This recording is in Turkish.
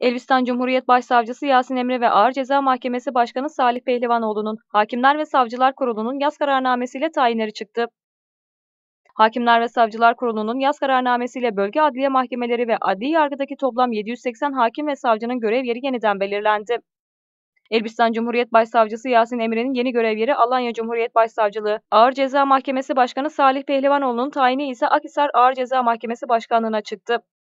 Elbistan Cumhuriyet Başsavcısı Yasin Emre ve Ağır Ceza Mahkemesi Başkanı Salih Pehlivanoğlu'nun Hakimler ve Savcılar Kurulu'nun yaz kararnamesiyle tayinleri çıktı. Hakimler ve Savcılar Kurulu'nun yaz kararnamesiyle bölge adliye mahkemeleri ve adli yargıdaki toplam 780 hakim ve savcının görev yeri yeniden belirlendi. Elbistan Cumhuriyet Başsavcısı Yasin Emre'nin yeni görev yeri Alanya Cumhuriyet Başsavcılığı. Ağır Ceza Mahkemesi Başkanı Salih Pehlivanoğlu'nun tayini ise Akhisar Ağır Ceza Mahkemesi Başkanlığı'na çıktı.